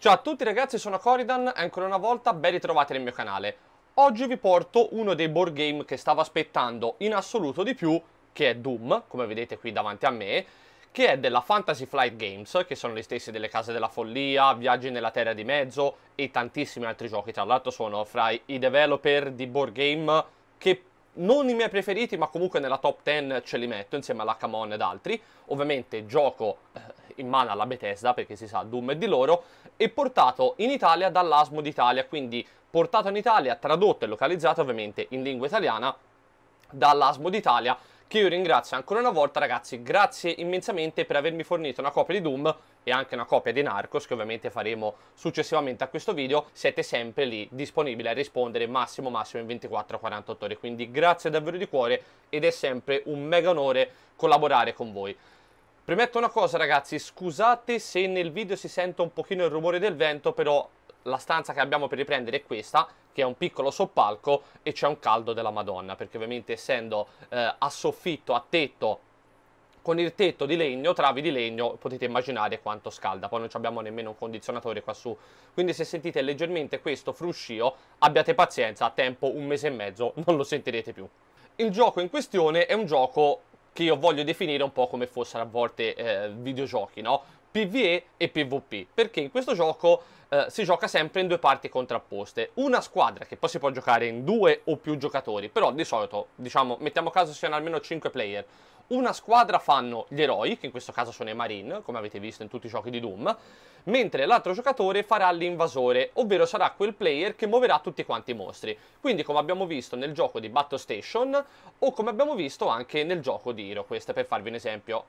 Ciao a tutti ragazzi, sono Coridan e ancora una volta ben ritrovati nel mio canale. Oggi vi porto uno dei board game che stavo aspettando in assoluto di più, che è Doom, come vedete qui davanti a me, che è della Fantasy Flight Games, che sono le stesse delle Case della Follia, Viaggi nella Terra di Mezzo e tantissimi altri giochi. Tra l'altro sono fra i developer di board game che non i miei preferiti, ma comunque nella top 10 ce li metto insieme all'Hackamon ed altri. Ovviamente gioco eh, in mano alla Bethesda, perché si sa, Doom è di loro, e portato in Italia dall'Asmo d'Italia, quindi portato in Italia, tradotto e localizzato ovviamente in lingua italiana dall'Asmo d'Italia, che io ringrazio ancora una volta ragazzi, grazie immensamente per avermi fornito una copia di Doom e anche una copia di Narcos che ovviamente faremo successivamente a questo video, siete sempre lì disponibili a rispondere massimo massimo in 24-48 ore, quindi grazie davvero di cuore ed è sempre un mega onore collaborare con voi. Premetto una cosa ragazzi, scusate se nel video si sente un pochino il rumore del vento, però la stanza che abbiamo per riprendere è questa, che è un piccolo soppalco e c'è un caldo della madonna, perché ovviamente essendo eh, a soffitto, a tetto, con il tetto di legno, travi di legno, potete immaginare quanto scalda, poi non abbiamo nemmeno un condizionatore qua su, quindi se sentite leggermente questo fruscio, abbiate pazienza, a tempo un mese e mezzo non lo sentirete più. Il gioco in questione è un gioco che io voglio definire un po' come fossero a volte eh, videogiochi, no? PvE e PvP, perché in questo gioco eh, si gioca sempre in due parti contrapposte. Una squadra che poi si può giocare in due o più giocatori, però di solito, diciamo, mettiamo caso siano almeno 5 player. Una squadra fanno gli eroi, che in questo caso sono i Marine, come avete visto in tutti i giochi di Doom, mentre l'altro giocatore farà l'invasore, ovvero sarà quel player che muoverà tutti quanti i mostri. Quindi come abbiamo visto nel gioco di Battle Station o come abbiamo visto anche nel gioco di Hero HeroQuest, per farvi un esempio.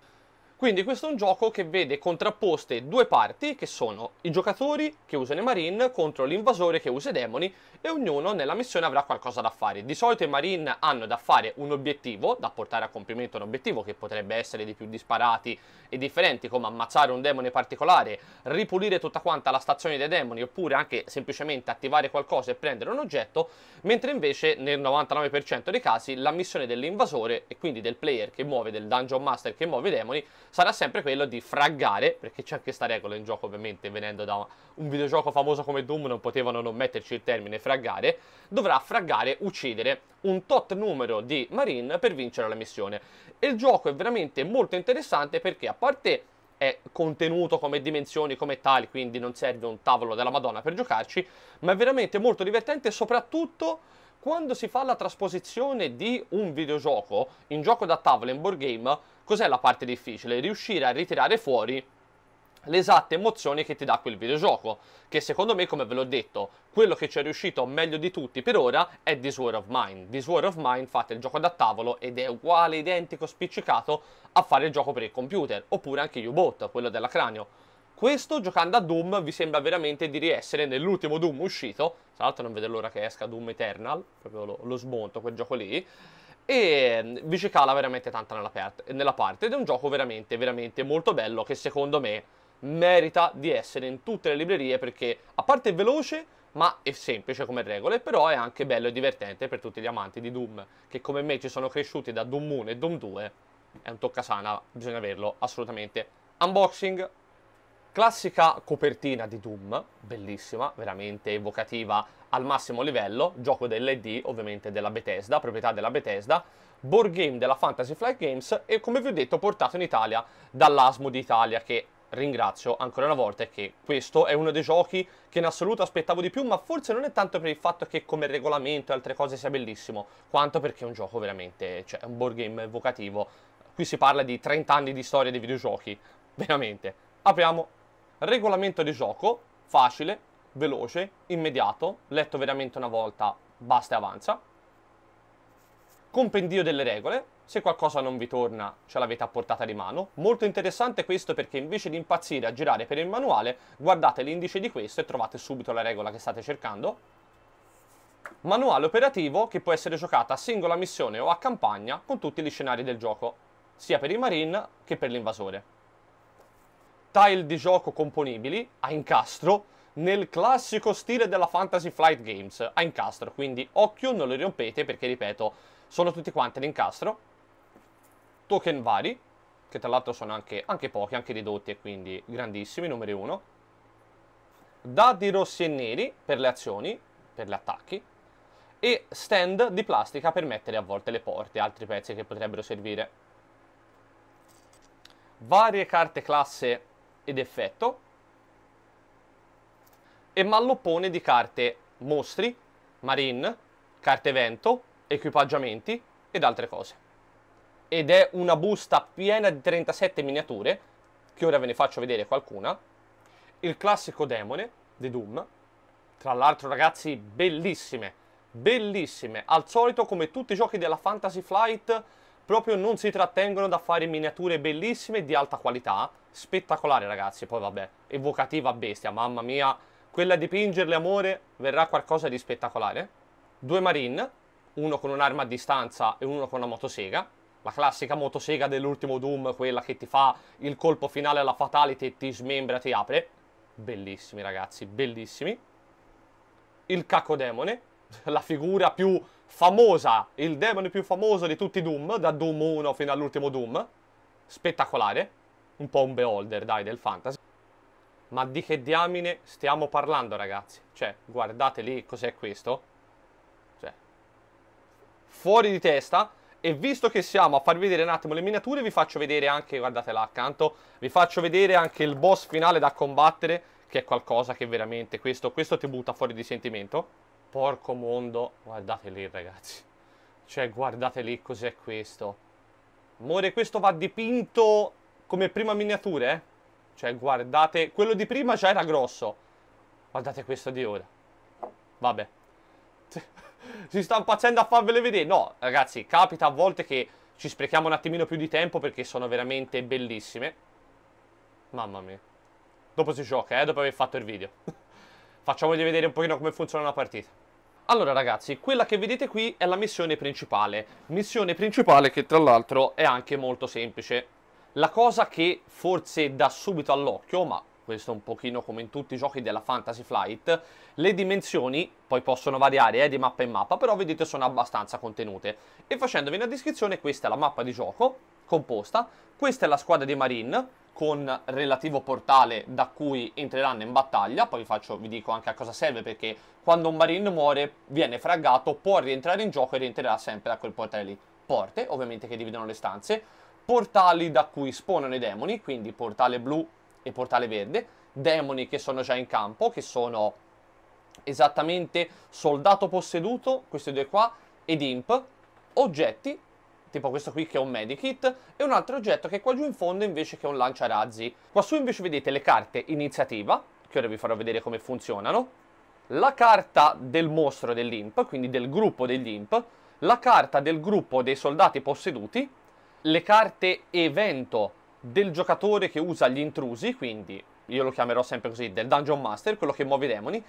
Quindi questo è un gioco che vede contrapposte due parti, che sono i giocatori che usano i Marine contro l'invasore che usa i demoni, e ognuno nella missione avrà qualcosa da fare. Di solito i Marine hanno da fare un obiettivo, da portare a compimento un obiettivo che potrebbe essere di più disparati e differenti, come ammazzare un demone particolare, ripulire tutta quanta la stazione dei demoni, oppure anche semplicemente attivare qualcosa e prendere un oggetto, mentre invece nel 99% dei casi la missione dell'invasore, e quindi del player che muove, del dungeon master che muove i demoni, sarà sempre quello di fraggare, perché c'è anche sta regola in gioco ovviamente, venendo da un videogioco famoso come Doom non potevano non metterci il termine fraggare, dovrà fraggare, uccidere un tot numero di marine per vincere la missione. E il gioco è veramente molto interessante perché a parte è contenuto come dimensioni, come tali, quindi non serve un tavolo della Madonna per giocarci, ma è veramente molto divertente soprattutto quando si fa la trasposizione di un videogioco in gioco da tavola in board game, cos'è la parte difficile? Riuscire a ritirare fuori le esatte emozioni che ti dà quel videogioco, che secondo me, come ve l'ho detto, quello che ci è riuscito meglio di tutti per ora è This War of Mine. This War of Mine fate il gioco da tavolo ed è uguale, identico, spiccicato a fare il gioco per il computer, oppure anche U-Bot, quello della cranio questo giocando a Doom vi sembra veramente di riessere nell'ultimo Doom uscito, tra l'altro non vedo l'ora che esca Doom Eternal, proprio lo, lo smonto quel gioco lì, e vi ci cala veramente tanto nella, nella parte ed è un gioco veramente, veramente molto bello che secondo me merita di essere in tutte le librerie perché a parte è veloce ma è semplice come regole, però è anche bello e divertente per tutti gli amanti di Doom che come me ci sono cresciuti da Doom 1 e Doom 2 è un toccasana, bisogna averlo assolutamente. Unboxing Classica copertina di Doom, bellissima, veramente evocativa al massimo livello, gioco dell'ED, ovviamente della Bethesda, proprietà della Bethesda, board game della Fantasy Flight Games e come vi ho detto portato in Italia dall'Asmo d'Italia che ringrazio ancora una volta che questo è uno dei giochi che in assoluto aspettavo di più, ma forse non è tanto per il fatto che come regolamento e altre cose sia bellissimo, quanto perché è un gioco veramente, cioè è un board game evocativo. Qui si parla di 30 anni di storia dei videogiochi, veramente. Apriamo Regolamento di gioco, facile, veloce, immediato, letto veramente una volta, basta e avanza. Compendio delle regole, se qualcosa non vi torna ce l'avete a portata di mano. Molto interessante questo perché invece di impazzire a girare per il manuale, guardate l'indice di questo e trovate subito la regola che state cercando. Manuale operativo che può essere giocato a singola missione o a campagna con tutti gli scenari del gioco, sia per i marine che per l'invasore tile di gioco componibili a incastro nel classico stile della Fantasy Flight Games a incastro, quindi occhio, non lo rompete perché ripeto, sono tutti quanti all'incastro. Token vari, che tra l'altro sono anche, anche pochi, anche ridotti e quindi grandissimi, numero uno. Dadi rossi e neri per le azioni, per gli attacchi, e stand di plastica per mettere a volte le porte, altri pezzi che potrebbero servire. Varie carte classe ed effetto e malloppone di carte mostri, marine, carte vento, equipaggiamenti ed altre cose. Ed è una busta piena di 37 miniature, che ora ve ne faccio vedere qualcuna, il classico demone di Doom, tra l'altro ragazzi bellissime, bellissime, al solito come tutti i giochi della Fantasy Flight proprio non si trattengono da fare miniature bellissime di alta qualità, spettacolare ragazzi, poi vabbè, evocativa bestia, mamma mia, quella di pingerle amore verrà qualcosa di spettacolare. Due Marine, uno con un'arma a distanza e uno con una motosega, la classica motosega dell'ultimo Doom, quella che ti fa il colpo finale alla fatality e ti smembra, ti apre. Bellissimi ragazzi, bellissimi. Il cacodemone, la figura più famosa, il demone più famoso di tutti i Doom, da Doom 1 fino all'ultimo Doom. Spettacolare, un po' un beholder, dai, del fantasy. Ma di che diamine stiamo parlando, ragazzi? Cioè, guardate lì cos'è questo. Cioè, fuori di testa. E visto che siamo a farvi vedere un attimo le miniature, vi faccio vedere anche, guardate là accanto, vi faccio vedere anche il boss finale da combattere, che è qualcosa che veramente, questo, questo ti butta fuori di sentimento. Porco mondo, guardate lì ragazzi. Cioè guardate lì cos'è questo. Amore, questo va dipinto come prima miniatura, eh? Cioè guardate, quello di prima già era grosso. Guardate questo di ora. Vabbè. si sta impazzendo a farvele vedere. No, ragazzi, capita a volte che ci sprechiamo un attimino più di tempo perché sono veramente bellissime. Mamma mia. Dopo si gioca, eh, dopo aver fatto il video. Facciamogli vedere un pochino come funziona la partita. Allora ragazzi, quella che vedete qui è la missione principale, missione principale che tra l'altro è anche molto semplice. La cosa che forse dà subito all'occhio, ma questo è un pochino come in tutti i giochi della Fantasy Flight, le dimensioni poi possono variare eh, di mappa in mappa, però vedete sono abbastanza contenute. E facendovi una descrizione questa è la mappa di gioco, composta, questa è la squadra di Marine, con relativo portale da cui entreranno in battaglia, poi vi, faccio, vi dico anche a cosa serve perché quando un marine muore viene fraggato, può rientrare in gioco e rientrerà sempre da quel portale lì. Porte, ovviamente che dividono le stanze, portali da cui spawnano i demoni, quindi portale blu e portale verde, demoni che sono già in campo, che sono esattamente soldato posseduto, questi due qua, ed imp, oggetti tipo questo qui che è un medikit, e un altro oggetto che è qua giù in fondo invece che è un lanciarazzi. Qua su invece vedete le carte iniziativa, che ora vi farò vedere come funzionano, la carta del mostro dell'imp, quindi del gruppo degli imp, la carta del gruppo dei soldati posseduti, le carte evento del giocatore che usa gli intrusi, quindi io lo chiamerò sempre così, del Dungeon Master, quello che muove i demoni,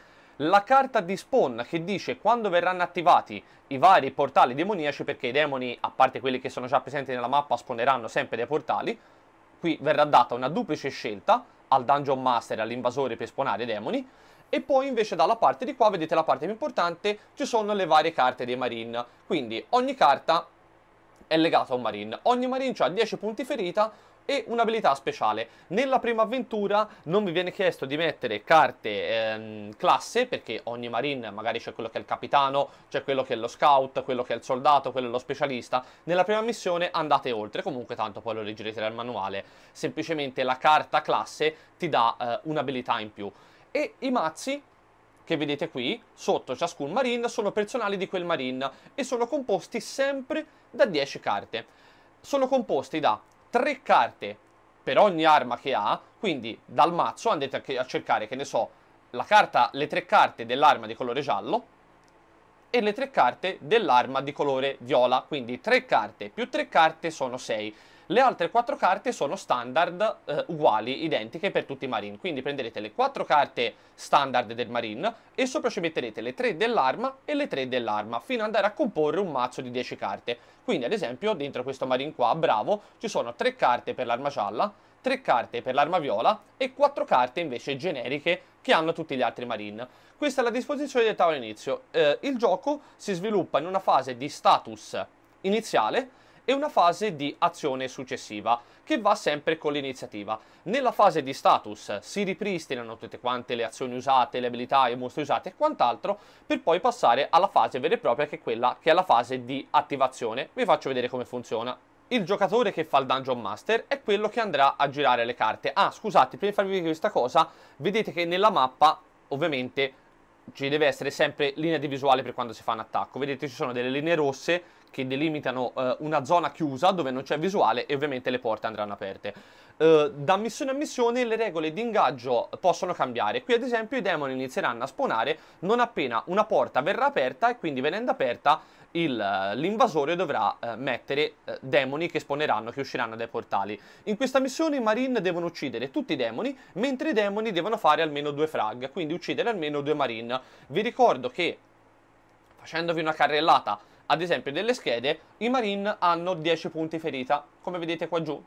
la carta di Spawn che dice quando verranno attivati i vari portali demoniaci, perché i demoni, a parte quelli che sono già presenti nella mappa, spawneranno sempre dei portali, qui verrà data una duplice scelta al Dungeon Master all'invasore per spawnare i demoni, e poi invece dalla parte di qua, vedete la parte più importante, ci sono le varie carte dei Marine, quindi ogni carta è legata a un Marine, ogni Marine ha 10 punti ferita, e un'abilità speciale. Nella prima avventura non vi viene chiesto di mettere carte ehm, classe, perché ogni marine magari c'è quello che è il capitano, c'è quello che è lo scout, quello che è il soldato, quello è lo specialista. Nella prima missione andate oltre, comunque tanto poi lo leggerete dal manuale. Semplicemente la carta classe ti dà eh, un'abilità in più. E i mazzi che vedete qui, sotto ciascun marine, sono personali di quel marine e sono composti sempre da 10 carte. Sono composti da tre carte per ogni arma che ha, quindi dal mazzo andate a cercare, che ne so, carta, le tre carte dell'arma di colore giallo e le tre carte dell'arma di colore viola, quindi tre carte più tre carte sono sei. Le altre quattro carte sono standard eh, uguali, identiche per tutti i marine. Quindi prenderete le quattro carte standard del marine e sopra ci metterete le tre dell'arma e le tre dell'arma fino ad andare a comporre un mazzo di 10 carte. Quindi ad esempio dentro questo marine qua, bravo, ci sono tre carte per l'arma gialla, tre carte per l'arma viola e quattro carte invece generiche che hanno tutti gli altri marine. Questa è la disposizione del tavolo inizio. Eh, il gioco si sviluppa in una fase di status iniziale e una fase di azione successiva che va sempre con l'iniziativa. Nella fase di status si ripristinano tutte quante le azioni usate, le abilità, i mostri usati e quant'altro per poi passare alla fase vera e propria che è quella che è la fase di attivazione. Vi faccio vedere come funziona. Il giocatore che fa il Dungeon Master è quello che andrà a girare le carte. Ah, scusate, prima di farvi vedere questa cosa, vedete che nella mappa, ovviamente, ci deve essere sempre linea di visuale per quando si fa un attacco. Vedete, ci sono delle linee rosse che delimitano eh, una zona chiusa dove non c'è visuale e ovviamente le porte andranno aperte. Eh, da missione a missione le regole di ingaggio possono cambiare. Qui ad esempio i demoni inizieranno a spawnare non appena una porta verrà aperta e quindi venendo aperta eh, l'invasore dovrà eh, mettere eh, demoni che spawneranno, che usciranno dai portali. In questa missione i marine devono uccidere tutti i demoni, mentre i demoni devono fare almeno due frag, quindi uccidere almeno due marine. Vi ricordo che facendovi una carrellata ad esempio delle schede, i Marine hanno 10 punti ferita, come vedete qua giù.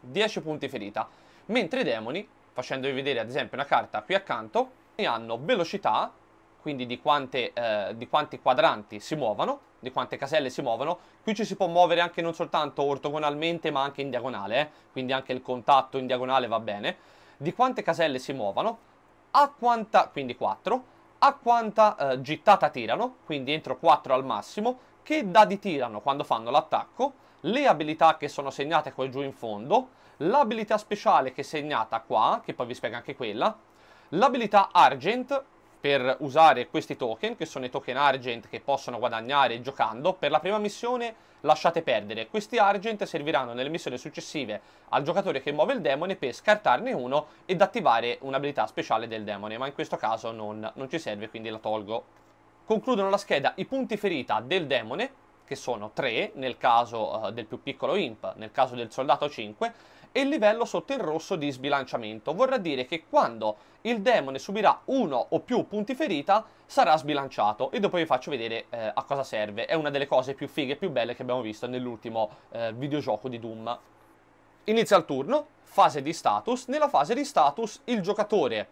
10 punti ferita. Mentre i Demoni, facendovi vedere ad esempio una carta qui accanto, hanno velocità, quindi di, quante, eh, di quanti quadranti si muovono, di quante caselle si muovono. Qui ci si può muovere anche non soltanto ortogonalmente ma anche in diagonale, eh? quindi anche il contatto in diagonale va bene. Di quante caselle si muovono, a quanta, quindi 4, a quanta eh, gittata tirano, quindi entro 4 al massimo, che dadi tirano quando fanno l'attacco, le abilità che sono segnate qua giù in fondo, l'abilità speciale che è segnata qua, che poi vi spiego anche quella, l'abilità Argent, per usare questi token, che sono i token Argent che possono guadagnare giocando. Per la prima missione lasciate perdere. Questi Argent serviranno nelle missioni successive al giocatore che muove il demone per scartarne uno ed attivare un'abilità speciale del demone, ma in questo caso non, non ci serve, quindi la tolgo. Concludono la scheda i punti ferita del demone, che sono 3 nel caso uh, del più piccolo imp, nel caso del soldato 5, e il livello sotto il rosso di sbilanciamento. Vorrà dire che quando il demone subirà uno o più punti ferita sarà sbilanciato e dopo vi faccio vedere eh, a cosa serve. È una delle cose più fighe e più belle che abbiamo visto nell'ultimo eh, videogioco di Doom. Inizia il turno, fase di status. Nella fase di status il giocatore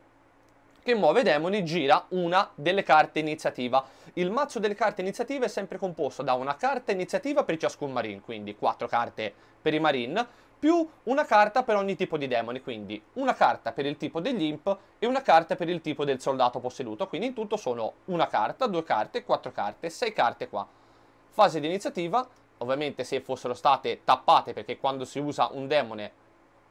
che muove demoni gira una delle carte iniziativa. Il mazzo delle carte iniziative è sempre composto da una carta iniziativa per ciascun marine, quindi quattro carte per i marine, più una carta per ogni tipo di demoni, quindi una carta per il tipo degli imp e una carta per il tipo del soldato posseduto, quindi in tutto sono una carta, due carte, quattro carte, sei carte qua. Fase di iniziativa, ovviamente se fossero state tappate, perché quando si usa un demone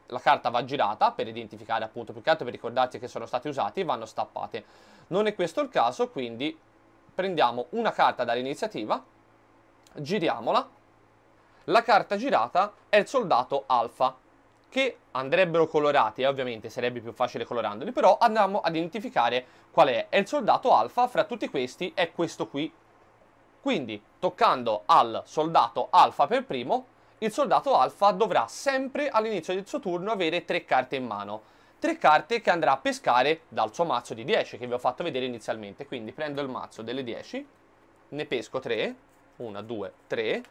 la carta va girata per identificare appunto più che altro per ricordarti che sono stati usati vanno stappate non è questo il caso quindi prendiamo una carta dall'iniziativa giriamola la carta girata è il soldato alfa che andrebbero colorati eh, ovviamente sarebbe più facile colorandoli però andiamo ad identificare qual è è il soldato alfa fra tutti questi è questo qui quindi toccando al soldato alfa per primo il soldato alfa dovrà sempre all'inizio del suo turno avere tre carte in mano. Tre carte che andrà a pescare dal suo mazzo di 10 che vi ho fatto vedere inizialmente. Quindi prendo il mazzo delle 10, ne pesco 3, 1, 2, 3,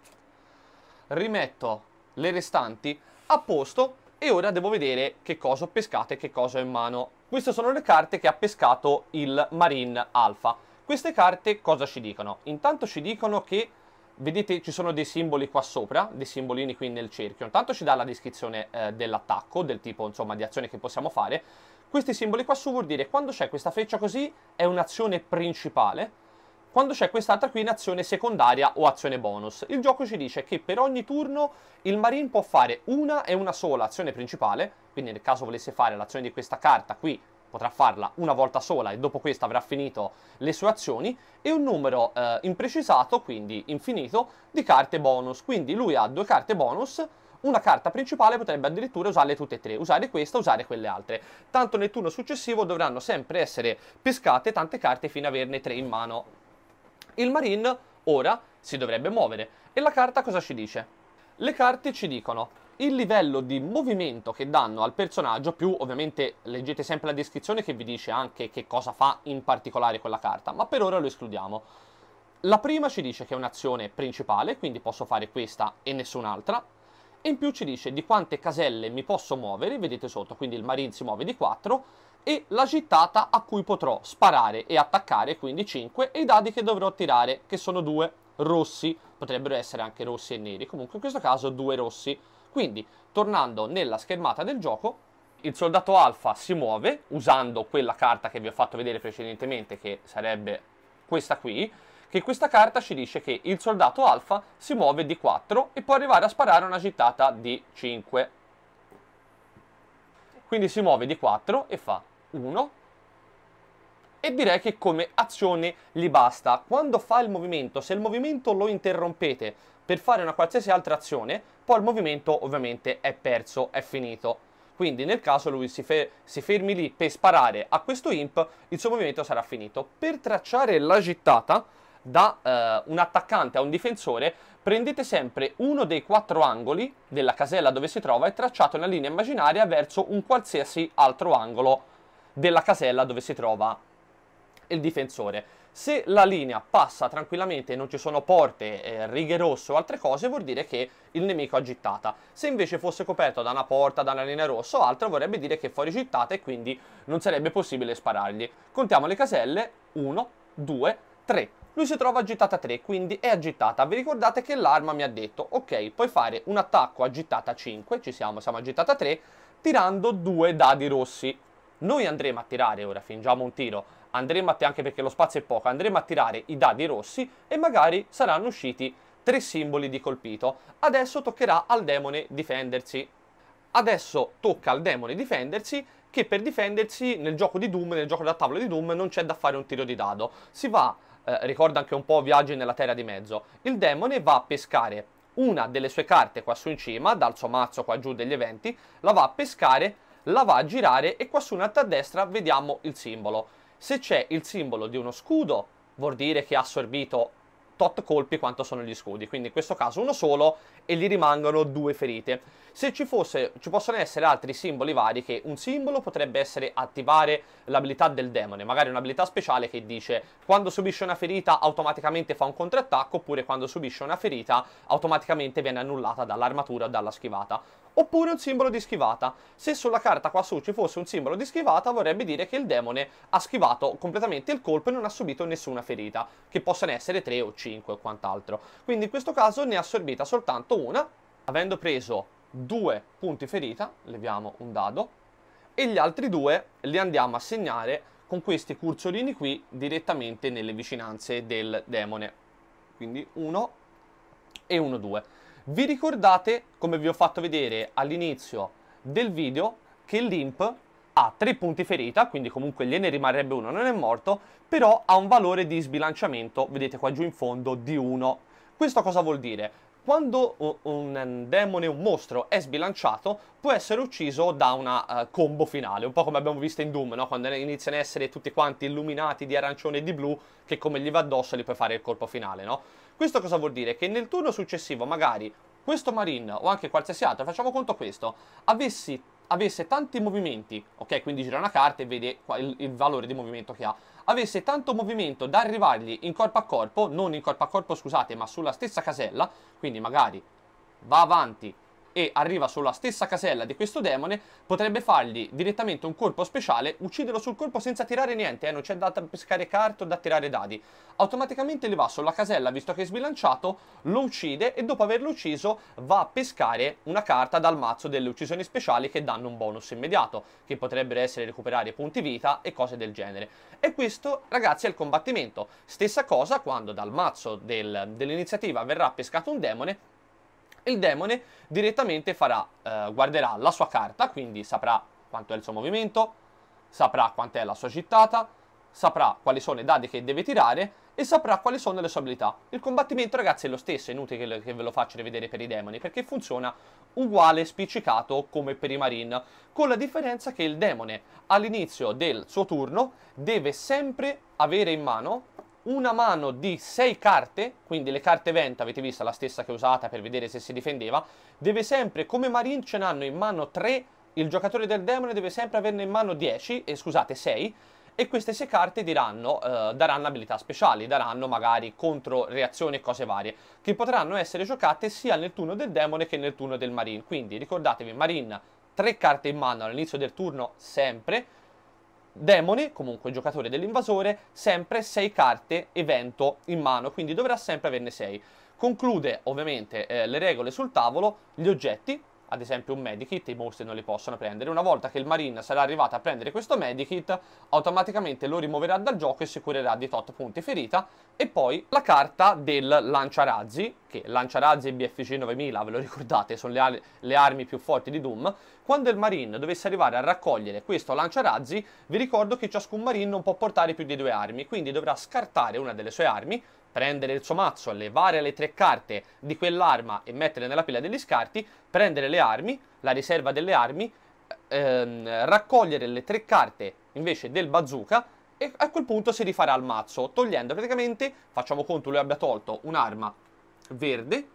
rimetto le restanti a posto e ora devo vedere che cosa ho pescato e che cosa ho in mano. Queste sono le carte che ha pescato il Marine Alpha. Queste carte cosa ci dicono? Intanto ci dicono che Vedete ci sono dei simboli qua sopra, dei simbolini qui nel cerchio. Intanto ci dà la descrizione eh, dell'attacco, del tipo insomma, di azione che possiamo fare. Questi simboli qua su vuol dire quando c'è questa freccia così è un'azione principale, quando c'è quest'altra qui in azione secondaria o azione bonus. Il gioco ci dice che per ogni turno il marine può fare una e una sola azione principale, quindi nel caso volesse fare l'azione di questa carta qui potrà farla una volta sola e dopo questa avrà finito le sue azioni, e un numero eh, imprecisato, quindi infinito, di carte bonus. Quindi lui ha due carte bonus, una carta principale potrebbe addirittura usarle tutte e tre, usare questa, usare quelle altre. Tanto nel turno successivo dovranno sempre essere pescate tante carte fino ad averne tre in mano. Il Marine ora si dovrebbe muovere. E la carta cosa ci dice? Le carte ci dicono il livello di movimento che danno al personaggio, più ovviamente leggete sempre la descrizione che vi dice anche che cosa fa in particolare quella carta, ma per ora lo escludiamo. La prima ci dice che è un'azione principale, quindi posso fare questa e nessun'altra, e in più ci dice di quante caselle mi posso muovere, vedete sotto, quindi il marine si muove di 4, e la gittata a cui potrò sparare e attaccare, quindi 5, e i dadi che dovrò tirare, che sono due rossi, potrebbero essere anche rossi e neri, comunque in questo caso due rossi, quindi, tornando nella schermata del gioco, il soldato alfa si muove usando quella carta che vi ho fatto vedere precedentemente, che sarebbe questa qui, che questa carta ci dice che il soldato alfa si muove di 4 e può arrivare a sparare una gittata di 5. Quindi si muove di 4 e fa 1, e direi che come azione gli basta. Quando fa il movimento, se il movimento lo interrompete per fare una qualsiasi altra azione, poi il movimento ovviamente è perso, è finito. Quindi nel caso lui si, fe si fermi lì per sparare a questo imp, il suo movimento sarà finito. Per tracciare la gittata da eh, un attaccante a un difensore, prendete sempre uno dei quattro angoli della casella dove si trova e tracciate una linea immaginaria verso un qualsiasi altro angolo della casella dove si trova il difensore. Se la linea passa tranquillamente e non ci sono porte, eh, righe rosse o altre cose, vuol dire che il nemico ha gittata. Se invece fosse coperto da una porta, da una linea rossa o altro, vorrebbe dire che è fuori gittata e quindi non sarebbe possibile sparargli. Contiamo le caselle, 1, 2, 3. Lui si trova agitata 3, quindi è agitata. Vi ricordate che l'arma mi ha detto, ok, puoi fare un attacco agitata 5, ci siamo, siamo agitata 3, tirando due dadi rossi. Noi andremo a tirare ora, fingiamo un tiro andremo a anche perché lo spazio è poco, andremo a tirare i dadi rossi e magari saranno usciti tre simboli di colpito. Adesso toccherà al demone difendersi. Adesso tocca al demone difendersi che per difendersi nel gioco di Doom, nel gioco da tavola di Doom, non c'è da fare un tiro di dado. Si va, eh, ricorda anche un po' Viaggi nella Terra di Mezzo, il demone va a pescare una delle sue carte qua su in cima, dal suo mazzo qua giù degli eventi, la va a pescare, la va a girare e qua su in alto a destra vediamo il simbolo se c'è il simbolo di uno scudo, vuol dire che ha assorbito tot colpi quanto sono gli scudi, quindi in questo caso uno solo e gli rimangono due ferite. Se ci, fosse, ci possono essere altri simboli vari che un simbolo potrebbe essere attivare l'abilità del demone, magari un'abilità speciale che dice quando subisce una ferita automaticamente fa un contrattacco oppure quando subisce una ferita automaticamente viene annullata dall'armatura o dalla schivata oppure un simbolo di schivata. Se sulla carta qua su ci fosse un simbolo di schivata vorrebbe dire che il demone ha schivato completamente il colpo e non ha subito nessuna ferita, che possano essere 3 o 5 o quant'altro. Quindi in questo caso ne ha assorbita soltanto una, avendo preso due punti ferita, leviamo un dado, e gli altri due li andiamo a segnare con questi cursorini qui direttamente nelle vicinanze del demone. Quindi 1 e 1, 2. Vi ricordate, come vi ho fatto vedere all'inizio del video, che l'imp ha tre punti ferita, quindi comunque gliene rimarrebbe uno, non è morto, però ha un valore di sbilanciamento, vedete qua giù in fondo, di 1. Questo cosa vuol dire? Quando un demone, un mostro, è sbilanciato, può essere ucciso da una uh, combo finale, un po' come abbiamo visto in Doom, no? quando iniziano a essere tutti quanti illuminati di arancione e di blu, che come gli va addosso gli puoi fare il colpo finale, no? Questo cosa vuol dire? Che nel turno successivo magari questo Marine o anche qualsiasi altro, facciamo conto questo, avessi, avesse tanti movimenti, ok? Quindi gira una carta e vede il, il valore di movimento che ha avesse tanto movimento da arrivargli in corpo a corpo, non in corpo a corpo scusate, ma sulla stessa casella, quindi magari va avanti e arriva sulla stessa casella di questo demone, potrebbe fargli direttamente un colpo speciale, ucciderlo sul colpo senza tirare niente, eh, non c'è da pescare carte o da tirare dadi. Automaticamente le va sulla casella, visto che è sbilanciato, lo uccide e dopo averlo ucciso va a pescare una carta dal mazzo delle uccisioni speciali che danno un bonus immediato, che potrebbero essere recuperare punti vita e cose del genere. E questo, ragazzi, è il combattimento. Stessa cosa quando dal mazzo del, dell'iniziativa verrà pescato un demone il demone direttamente farà, eh, guarderà la sua carta, quindi saprà quanto è il suo movimento, saprà quant'è la sua gittata, saprà quali sono i dadi che deve tirare e saprà quali sono le sue abilità. Il combattimento, ragazzi, è lo stesso, è inutile che ve lo faccio rivedere per i demoni, perché funziona uguale spiccicato come per i marine, con la differenza che il demone all'inizio del suo turno deve sempre avere in mano una mano di 6 carte, quindi le carte vento, avete visto la stessa che è usata per vedere se si difendeva, deve sempre, come Marine ce n'hanno in mano 3, il giocatore del demone deve sempre averne in mano 10, eh, scusate 6, e queste 6 carte diranno, eh, daranno abilità speciali, daranno magari contro reazioni e cose varie, che potranno essere giocate sia nel turno del demone che nel turno del Marine. Quindi ricordatevi, Marine 3 carte in mano all'inizio del turno sempre, demone, comunque giocatore dell'invasore, sempre 6 carte evento in mano, quindi dovrà sempre averne 6. Conclude ovviamente eh, le regole sul tavolo, gli oggetti, ad esempio un medikit, i mostri non li possono prendere. Una volta che il marine sarà arrivato a prendere questo medikit, automaticamente lo rimuoverà dal gioco e si curerà di tot punti ferita. E poi la carta del lanciarazzi, che lanciarazzi e BFG 9000, ve lo ricordate, sono le, le, armi più forti di Doom. Quando il marine dovesse arrivare a raccogliere questo lanciarazzi, vi ricordo che ciascun marine non può portare più di due armi, quindi dovrà scartare una delle sue armi, prendere il suo mazzo, levare le tre carte di quell'arma e metterle nella pila degli scarti, prendere le armi, la riserva delle armi, ehm, raccogliere le tre carte invece del bazooka e a quel punto si rifarà il mazzo, togliendo praticamente, facciamo conto lui abbia tolto un'arma verde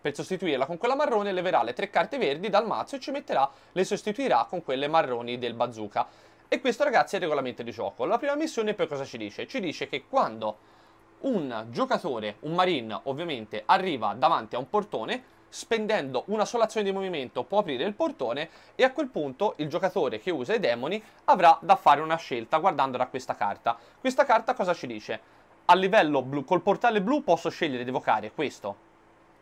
per sostituirla con quella marrone leverà le tre carte verdi dal mazzo e ci metterà, le sostituirà con quelle marroni del bazooka. E questo ragazzi è il regolamento di gioco. La prima missione poi cosa ci dice? Ci dice che quando un giocatore, un marine ovviamente, arriva davanti a un portone, spendendo una sola azione di movimento può aprire il portone e a quel punto il giocatore che usa i demoni avrà da fare una scelta guardando da questa carta. Questa carta cosa ci dice? A livello blu, col portale blu posso scegliere di evocare questo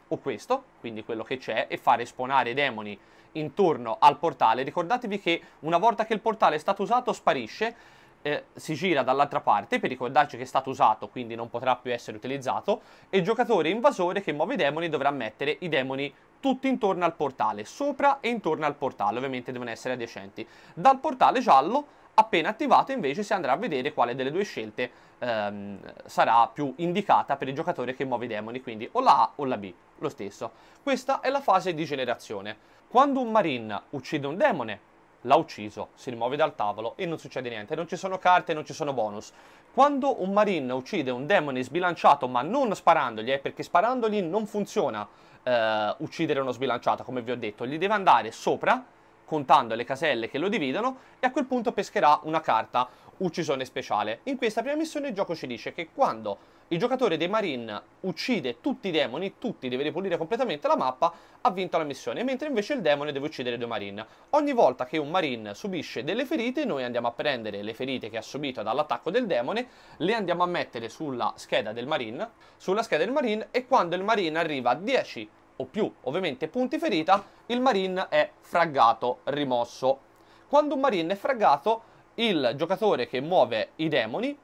o questo, quindi quello che c'è, e fare esponare i demoni intorno al portale. Ricordatevi che una volta che il portale è stato usato sparisce eh, si gira dall'altra parte per ricordarci che è stato usato, quindi non potrà più essere utilizzato, e il giocatore invasore che muove i demoni dovrà mettere i demoni tutti intorno al portale, sopra e intorno al portale, ovviamente devono essere adiacenti. Dal portale giallo, appena attivato, invece si andrà a vedere quale delle due scelte ehm, sarà più indicata per il giocatore che muove i demoni, quindi o la A o la B, lo stesso. Questa è la fase di generazione. Quando un marine uccide un demone, l'ha ucciso, si rimuove dal tavolo e non succede niente, non ci sono carte, non ci sono bonus. Quando un marine uccide un demone sbilanciato ma non sparandogli, è eh, perché sparandogli non funziona eh, uccidere uno sbilanciato, come vi ho detto, gli deve andare sopra, contando le caselle che lo dividono, e a quel punto pescherà una carta uccisione speciale. In questa prima missione il gioco ci dice che quando il giocatore dei Marine uccide tutti i demoni, tutti, deve ripulire completamente la mappa, ha vinto la missione, mentre invece il demone deve uccidere due Marine. Ogni volta che un Marine subisce delle ferite, noi andiamo a prendere le ferite che ha subito dall'attacco del demone, le andiamo a mettere sulla scheda del Marine, sulla scheda del Marine, e quando il Marine arriva a 10 o più, ovviamente, punti ferita, il Marine è fraggato, rimosso. Quando un Marine è fraggato, il giocatore che muove i demoni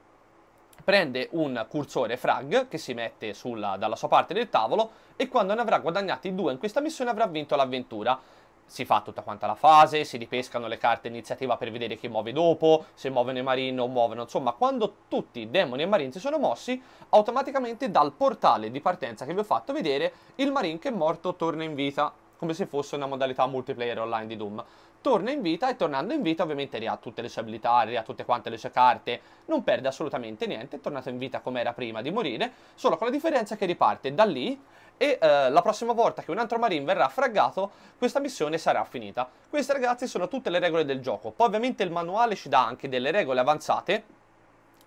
prende un cursore frag che si mette sulla, dalla sua parte del tavolo e quando ne avrà guadagnati due in questa missione avrà vinto l'avventura. Si fa tutta quanta la fase, si ripescano le carte iniziativa per vedere chi muove dopo, se muovono i marine o muovono, insomma quando tutti i demoni e marine si sono mossi, automaticamente dal portale di partenza che vi ho fatto vedere, il marine che è morto torna in vita, come se fosse una modalità multiplayer online di Doom torna in vita e tornando in vita ovviamente ria tutte le sue abilità, ria tutte quante le sue carte, non perde assolutamente niente, è tornato in vita come era prima di morire, solo con la differenza che riparte da lì e eh, la prossima volta che un altro marine verrà fraggato questa missione sarà finita. Queste ragazzi sono tutte le regole del gioco, poi ovviamente il manuale ci dà anche delle regole avanzate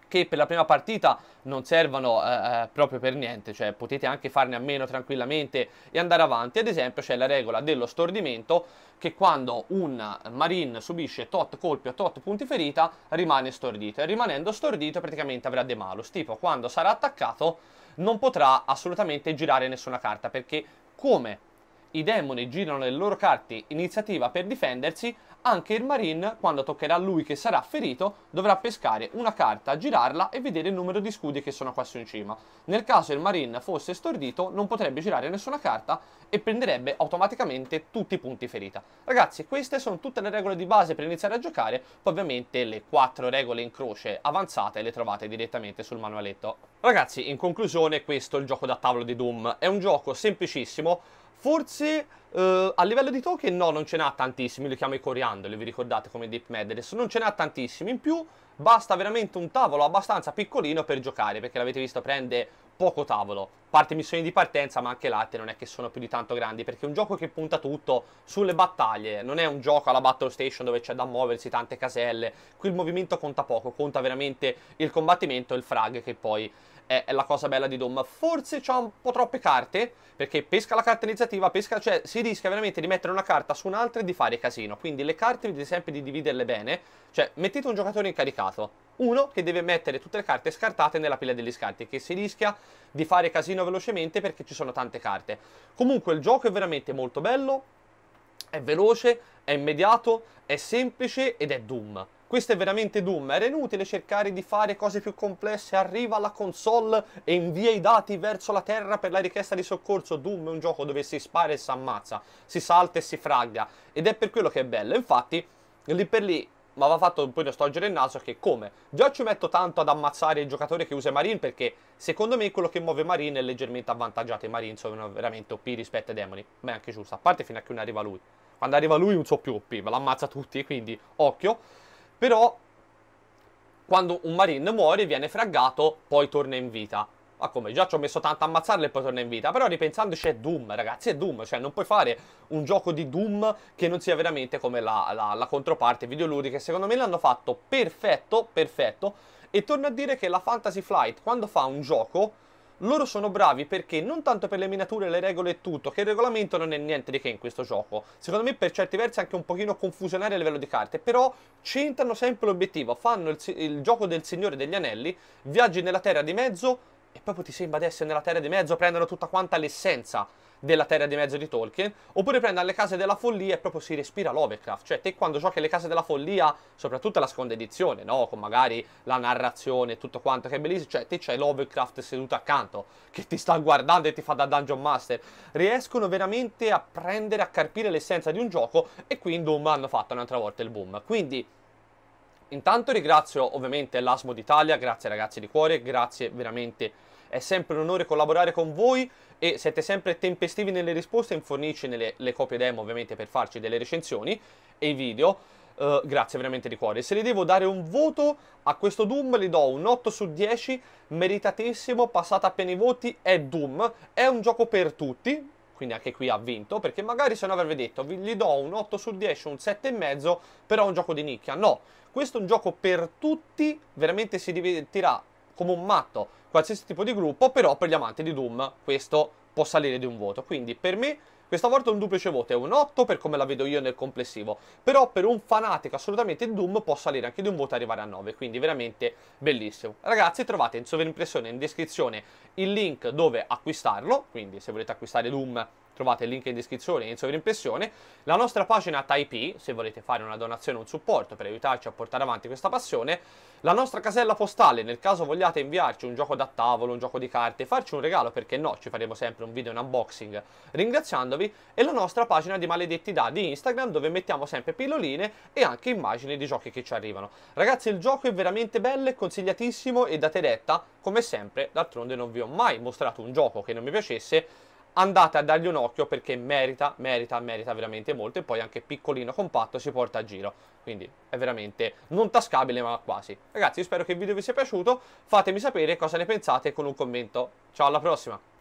che per la prima partita non servono eh, eh, proprio per niente, cioè potete anche farne a meno tranquillamente e andare avanti. Ad esempio c'è la regola dello stordimento che quando un marine subisce tot colpi o tot punti ferita rimane stordito e rimanendo stordito praticamente avrà dei Malus, tipo quando sarà attaccato non potrà assolutamente girare nessuna carta perché come i demoni girano le loro carte iniziativa per difendersi, anche il Marine, quando toccherà a lui che sarà ferito, dovrà pescare una carta, girarla e vedere il numero di scudi che sono qua su in cima. Nel caso il Marine fosse stordito, non potrebbe girare nessuna carta e prenderebbe automaticamente tutti i punti ferita. Ragazzi, queste sono tutte le regole di base per iniziare a giocare, poi ovviamente le quattro regole in croce avanzate le trovate direttamente sul manualetto. Ragazzi, in conclusione questo è il gioco da tavolo di Doom. È un gioco semplicissimo, Forse Uh, a livello di token no, non ce n'ha tantissimi, li chiamo i coriandoli, vi ricordate come Deep Madness, non ce n'ha tantissimi, in più basta veramente un tavolo abbastanza piccolino per giocare, perché l'avete visto prende poco tavolo, parte missioni di partenza ma anche latte non è che sono più di tanto grandi, perché è un gioco che punta tutto sulle battaglie, non è un gioco alla Battle Station dove c'è da muoversi tante caselle, qui il movimento conta poco, conta veramente il combattimento e il frag che poi è, è la cosa bella di Dom. Forse c'ha un po' troppe carte, perché pesca la carta iniziativa, pesca, cioè si rischia veramente di mettere una carta su un'altra e di fare casino. Quindi le carte vedete sempre di dividerle bene. Cioè, mettete un giocatore incaricato, uno che deve mettere tutte le carte scartate nella pila degli scarti, che si rischia di fare casino velocemente perché ci sono tante carte. Comunque il gioco è veramente molto bello, è veloce, è immediato, è semplice ed è Doom. Questo è veramente Doom, era inutile cercare di fare cose più complesse, arriva alla console e invia i dati verso la Terra per la richiesta di soccorso. Doom è un gioco dove si spara e si ammazza, si salta e si fraglia. ed è per quello che è bello. Infatti, lì per lì ma va fatto un po' di storgere il naso che come? Già ci metto tanto ad ammazzare il giocatore che usa Marine perché secondo me quello che muove Marine è leggermente avvantaggiato e Marine sono veramente OP rispetto ai demoni. Ma è anche giusto, a parte fino a che non arriva lui. Quando arriva lui non so più OP, ma l'ammazza tutti, quindi occhio. Però quando un marine muore viene fraggato, poi torna in vita. Ma come? Già ci ho messo tanto a ammazzarlo e poi torna in vita. Però ripensandoci è Doom, ragazzi, è Doom. Cioè non puoi fare un gioco di Doom che non sia veramente come la, la, la controparte videoludica. Secondo me l'hanno fatto perfetto, perfetto. E torno a dire che la Fantasy Flight, quando fa un gioco loro sono bravi perché non tanto per le miniature, le regole e tutto, che il regolamento non è niente di che in questo gioco. Secondo me per certi versi è anche un pochino confusionario a livello di carte, però centrano sempre l'obiettivo, fanno il, il gioco del Signore degli Anelli, viaggi nella Terra di Mezzo e proprio ti sembra di essere nella Terra di Mezzo, prendono tutta quanta l'essenza della terra di mezzo di Tolkien, oppure prende alle case della follia e proprio si respira Lovecraft, cioè te quando giochi alle case della follia, soprattutto la seconda edizione, no? con magari la narrazione e tutto quanto che è bellissimo, cioè te c'hai Lovecraft seduto accanto, che ti sta guardando e ti fa da Dungeon Master, riescono veramente a prendere, a carpire l'essenza di un gioco e quindi Doom hanno fatto un'altra volta il boom, quindi... Intanto ringrazio ovviamente l'Asmo d'Italia, grazie ragazzi di cuore, grazie veramente, è sempre un onore collaborare con voi e siete sempre tempestivi nelle risposte, infornisci nelle, le copie demo ovviamente per farci delle recensioni e i video. Uh, grazie veramente di cuore. Se le devo dare un voto a questo Doom, le do un 8 su 10, meritatissimo, passata appena i voti, è Doom, è un gioco per tutti, quindi anche qui ha vinto, perché magari se non avrei detto gli do un 8 su 10, un 7,5, però è un gioco di nicchia. No, questo è un gioco per tutti, veramente si divertirà come un matto qualsiasi tipo di gruppo, però per gli amanti di Doom questo può salire di un voto. Quindi per me questa volta un duplice voto è un 8 per come la vedo io nel complessivo, però per un fanatico assolutamente di Doom può salire anche di un voto e arrivare a 9, quindi veramente bellissimo. Ragazzi trovate in sovrimpressione in descrizione il link dove acquistarlo, quindi se volete acquistare Doom trovate il link in descrizione e in sovrimpressione, la nostra pagina Taipei, se volete fare una donazione o un supporto per aiutarci a portare avanti questa passione, la nostra casella postale, nel caso vogliate inviarci un gioco da tavolo, un gioco di carte, farci un regalo perché no, ci faremo sempre un video in unboxing ringraziandovi, e la nostra pagina di maledetti da di Instagram dove mettiamo sempre pilloline e anche immagini di giochi che ci arrivano. Ragazzi il gioco è veramente bello, è consigliatissimo e date retta, come sempre, d'altronde non vi ho mai mostrato un gioco che non mi piacesse, andate a dargli un occhio perché merita, merita, merita veramente molto e poi anche piccolino, compatto, si porta a giro. Quindi è veramente non tascabile ma quasi. Ragazzi, io spero che il video vi sia piaciuto, fatemi sapere cosa ne pensate con un commento. Ciao, alla prossima!